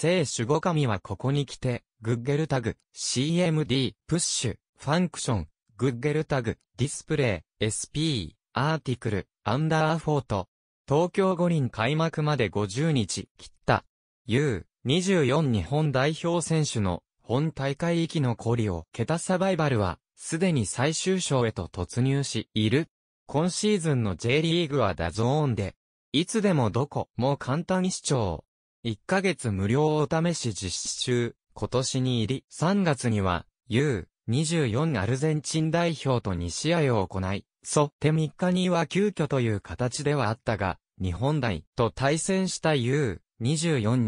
聖守護神はここに来て、グッゲルタグ、CMD、プッシュ、ファンクション、グッゲルタグ、ディスプレイ、SP、アーティクル、アンダーフォート。東京五輪開幕まで50日、切った。U24 日本代表選手の本大会域のコリを桁サバイバルは、すでに最終章へと突入しいる。今シーズンの J リーグはダゾーンで、いつでもどこも簡単に視聴。1ヶ月無料お試し実施中、今年に入り、3月には、U24 アルゼンチン代表と2試合を行い、そって3日には急遽という形ではあったが、日本代と対戦した U24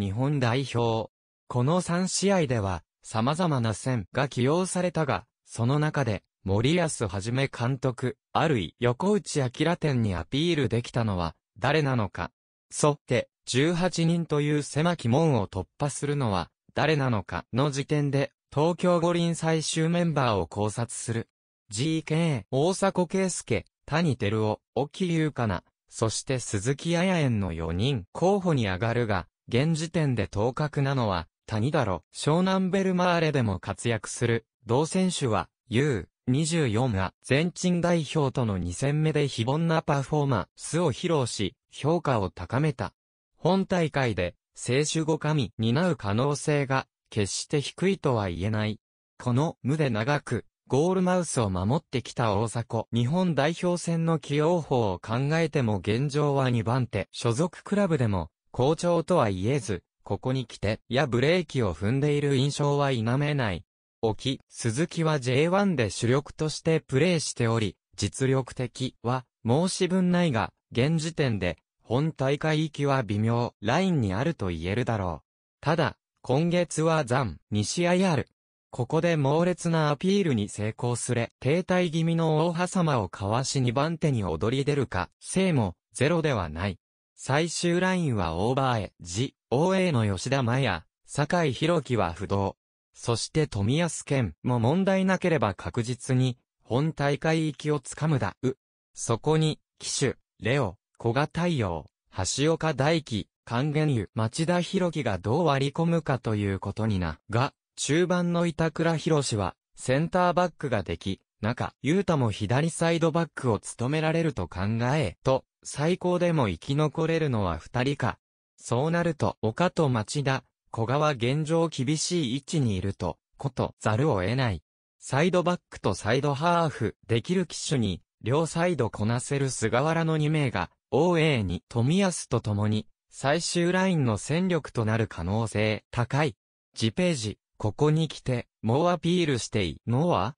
日本代表。この3試合では、様々な線が起用されたが、その中で、森保はじめ監督、あるい横内明店にアピールできたのは、誰なのか。そって、18人という狭き門を突破するのは誰なのかの時点で東京五輪最終メンバーを考察する。GK、大迫圭介、谷照夫、沖優香奈、そして鈴木彩園の4人候補に上がるが、現時点で当確なのは谷だろ。湘南ベルマーレでも活躍する同選手は U、24が全鎮代表との2戦目で非凡なパフォーマンスを披露し、評価を高めた。本大会で、聖守護神担う可能性が、決して低いとは言えない。この無で長く、ゴールマウスを守ってきた大迫。日本代表戦の起用法を考えても現状は2番手。所属クラブでも、好調とは言えず、ここに来て、やブレーキを踏んでいる印象は否めない。沖、鈴木は J1 で主力としてプレーしており、実力的は申し分ないが、現時点で本大会行きは微妙、ラインにあると言えるだろう。ただ、今月は残、2試合ある。ここで猛烈なアピールに成功すれ、停滞気味の大狭様をかわし2番手に躍り出るか、生も、ゼロではない。最終ラインはオーバーへ、ジ、OA の吉田麻也、酒井宏樹は不動。そして富安健も問題なければ確実に、本大会行きをつかむだ、う。そこに、騎手、レオ、古賀太陽、橋岡大輝、還元湯、町田博樹がどう割り込むかということにな、が、中盤の板倉博士は、センターバックができ、中、雄太も左サイドバックを務められると考え、と、最高でも生き残れるのは二人か。そうなると、岡と町田、小川現状厳しい位置にいると、ことざるを得ない。サイドバックとサイドハーフ、できる機種に、両サイドこなせる菅原の2名が、OA に富安と共に、最終ラインの戦力となる可能性高い。ジページ、ここに来て、もうアピールしていいのは